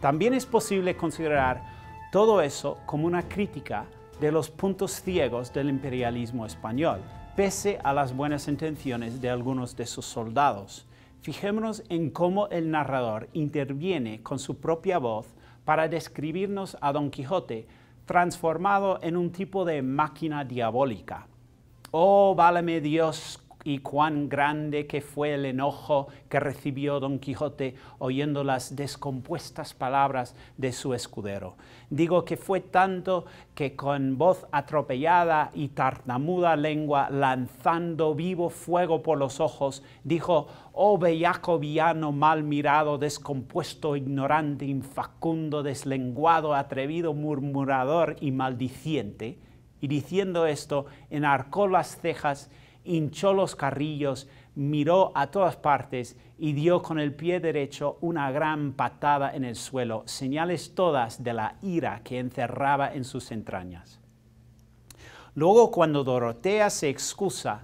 También es posible considerar todo eso como una crítica de los puntos ciegos del imperialismo español, pese a las buenas intenciones de algunos de sus soldados. Fijémonos en cómo el narrador interviene con su propia voz para describirnos a Don Quijote transformado en un tipo de máquina diabólica. Oh, válame Dios y cuán grande que fue el enojo que recibió Don Quijote oyendo las descompuestas palabras de su escudero. Digo que fue tanto que con voz atropellada y tartamuda lengua, lanzando vivo fuego por los ojos, dijo, oh bellaco villano mal mirado, descompuesto, ignorante, infacundo, deslenguado, atrevido, murmurador y maldiciente, y diciendo esto, enarcó las cejas hinchó los carrillos, miró a todas partes y dio con el pie derecho una gran patada en el suelo, señales todas de la ira que encerraba en sus entrañas. Luego cuando Dorotea se excusa,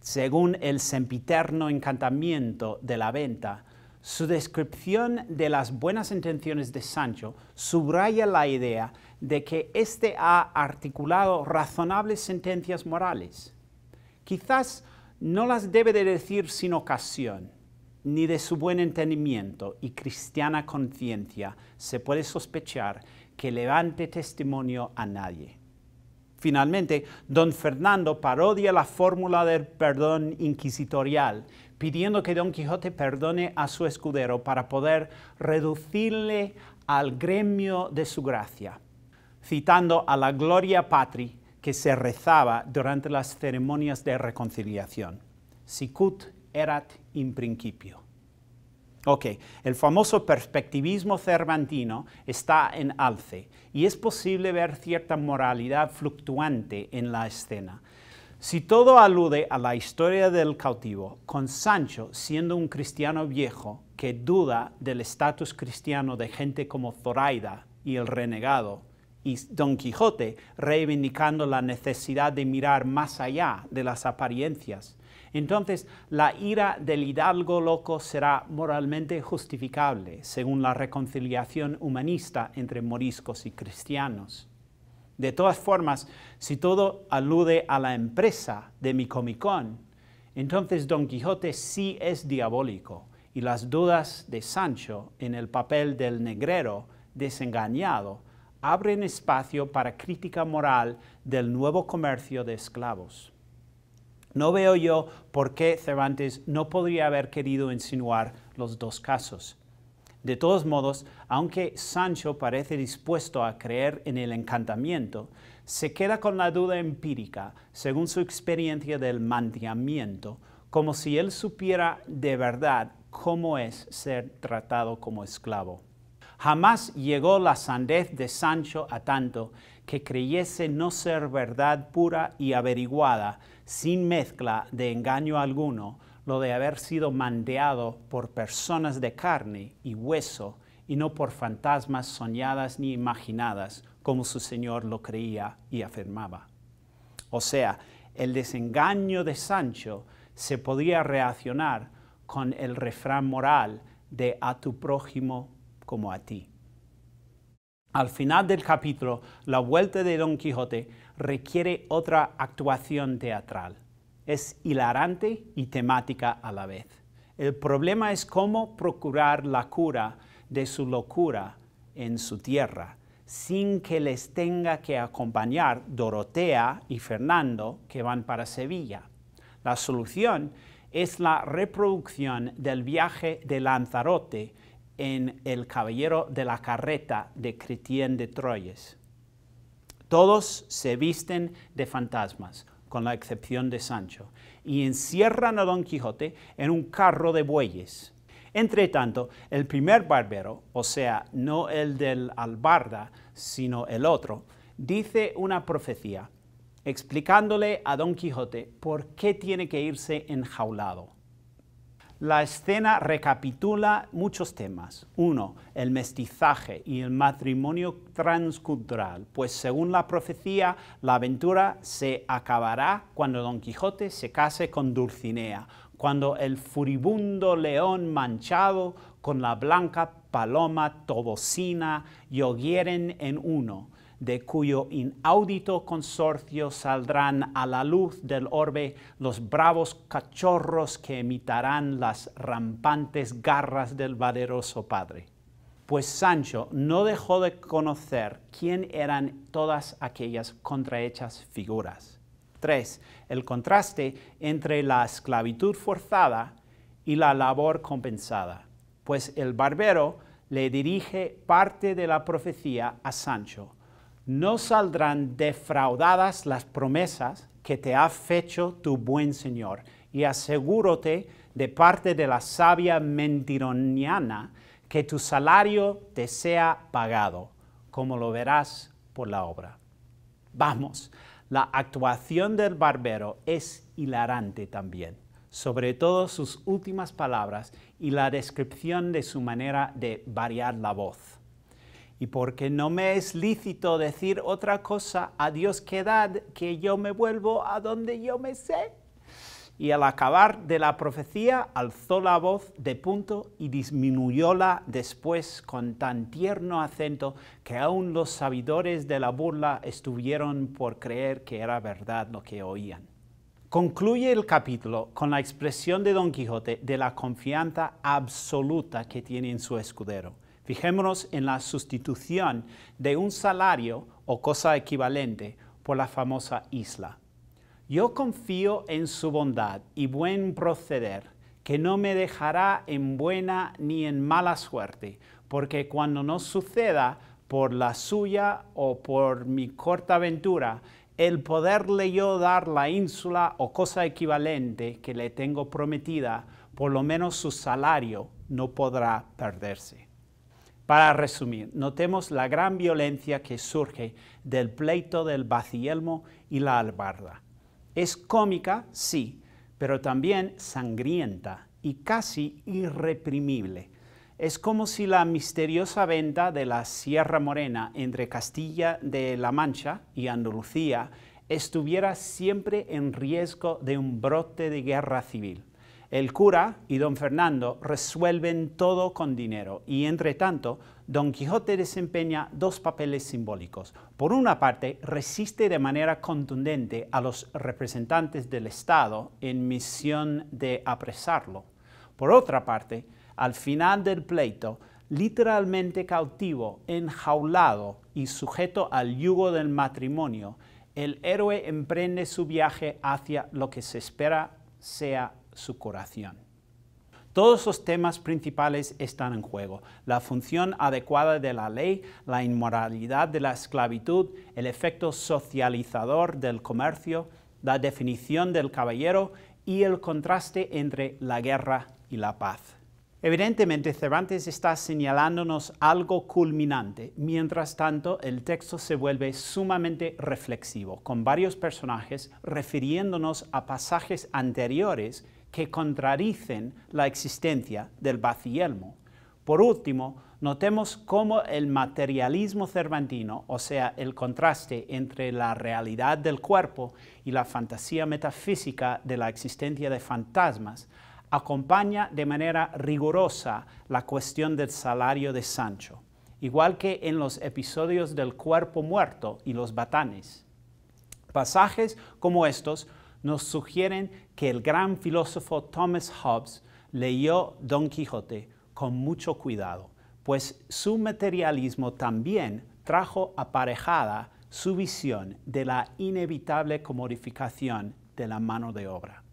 según el sempiterno encantamiento de la venta, su descripción de las buenas intenciones de Sancho subraya la idea de que éste ha articulado razonables sentencias morales quizás no las debe de decir sin ocasión, ni de su buen entendimiento y cristiana conciencia se puede sospechar que levante testimonio a nadie. Finalmente, don Fernando parodia la fórmula del perdón inquisitorial, pidiendo que don Quijote perdone a su escudero para poder reducirle al gremio de su gracia, citando a la gloria patri que se rezaba durante las ceremonias de reconciliación. Sicut erat in principio. Ok, el famoso perspectivismo cervantino está en alce y es posible ver cierta moralidad fluctuante en la escena. Si todo alude a la historia del cautivo, con Sancho siendo un cristiano viejo que duda del estatus cristiano de gente como Zoraida y el renegado, y Don Quijote, reivindicando la necesidad de mirar más allá de las apariencias. Entonces, la ira del hidalgo loco será moralmente justificable, según la reconciliación humanista entre moriscos y cristianos. De todas formas, si todo alude a la empresa de mi entonces Don Quijote sí es diabólico, y las dudas de Sancho en el papel del negrero desengañado abren espacio para crítica moral del nuevo comercio de esclavos. No veo yo por qué Cervantes no podría haber querido insinuar los dos casos. De todos modos, aunque Sancho parece dispuesto a creer en el encantamiento, se queda con la duda empírica, según su experiencia del manteamiento, como si él supiera de verdad cómo es ser tratado como esclavo. Jamás llegó la sandez de Sancho a tanto que creyese no ser verdad pura y averiguada, sin mezcla de engaño alguno, lo de haber sido mandeado por personas de carne y hueso, y no por fantasmas soñadas ni imaginadas, como su Señor lo creía y afirmaba. O sea, el desengaño de Sancho se podía reaccionar con el refrán moral de a tu prójimo como a ti. Al final del capítulo, la vuelta de Don Quijote requiere otra actuación teatral. Es hilarante y temática a la vez. El problema es cómo procurar la cura de su locura en su tierra, sin que les tenga que acompañar Dorotea y Fernando, que van para Sevilla. La solución es la reproducción del viaje de Lanzarote en El Caballero de la Carreta de Chrétien de Troyes. Todos se visten de fantasmas, con la excepción de Sancho, y encierran a Don Quijote en un carro de bueyes. Entre tanto, el primer barbero, o sea, no el del albarda, sino el otro, dice una profecía, explicándole a Don Quijote por qué tiene que irse enjaulado. La escena recapitula muchos temas. Uno, el mestizaje y el matrimonio transcultural, pues según la profecía, la aventura se acabará cuando Don Quijote se case con Dulcinea, cuando el furibundo león manchado con la blanca paloma tobosina yoguieren en uno de cuyo inaudito consorcio saldrán a la luz del orbe los bravos cachorros que imitarán las rampantes garras del valeroso padre. Pues Sancho no dejó de conocer quién eran todas aquellas contrahechas figuras. 3. El contraste entre la esclavitud forzada y la labor compensada, pues el barbero le dirige parte de la profecía a Sancho, no saldrán defraudadas las promesas que te ha hecho tu buen Señor. Y asegúrote de parte de la sabia mentironiana que tu salario te sea pagado, como lo verás por la obra. Vamos, la actuación del barbero es hilarante también, sobre todo sus últimas palabras y la descripción de su manera de variar la voz y porque no me es lícito decir otra cosa a Dios que que yo me vuelvo a donde yo me sé. Y al acabar de la profecía alzó la voz de punto y disminuyóla después con tan tierno acento que aún los sabidores de la burla estuvieron por creer que era verdad lo que oían. Concluye el capítulo con la expresión de Don Quijote de la confianza absoluta que tiene en su escudero. Fijémonos en la sustitución de un salario o cosa equivalente por la famosa isla. Yo confío en su bondad y buen proceder, que no me dejará en buena ni en mala suerte, porque cuando no suceda por la suya o por mi corta aventura, el poderle yo dar la ínsula o cosa equivalente que le tengo prometida, por lo menos su salario no podrá perderse. Para resumir, notemos la gran violencia que surge del pleito del Bacielmo y la albarda. Es cómica, sí, pero también sangrienta y casi irreprimible. Es como si la misteriosa venta de la Sierra Morena entre Castilla de la Mancha y Andalucía estuviera siempre en riesgo de un brote de guerra civil. El cura y don Fernando resuelven todo con dinero y, entre tanto, don Quijote desempeña dos papeles simbólicos. Por una parte, resiste de manera contundente a los representantes del Estado en misión de apresarlo. Por otra parte, al final del pleito, literalmente cautivo, enjaulado y sujeto al yugo del matrimonio, el héroe emprende su viaje hacia lo que se espera sea su corazón. Todos los temas principales están en juego. La función adecuada de la ley, la inmoralidad de la esclavitud, el efecto socializador del comercio, la definición del caballero y el contraste entre la guerra y la paz. Evidentemente, Cervantes está señalándonos algo culminante. Mientras tanto, el texto se vuelve sumamente reflexivo, con varios personajes refiriéndonos a pasajes anteriores que contradicen la existencia del bacielmo. Por último, notemos cómo el materialismo cervantino, o sea, el contraste entre la realidad del cuerpo y la fantasía metafísica de la existencia de fantasmas, acompaña de manera rigurosa la cuestión del salario de Sancho, igual que en los episodios del cuerpo muerto y los batanes. Pasajes como estos nos sugieren que el gran filósofo Thomas Hobbes leyó Don Quijote con mucho cuidado, pues su materialismo también trajo aparejada su visión de la inevitable comodificación de la mano de obra.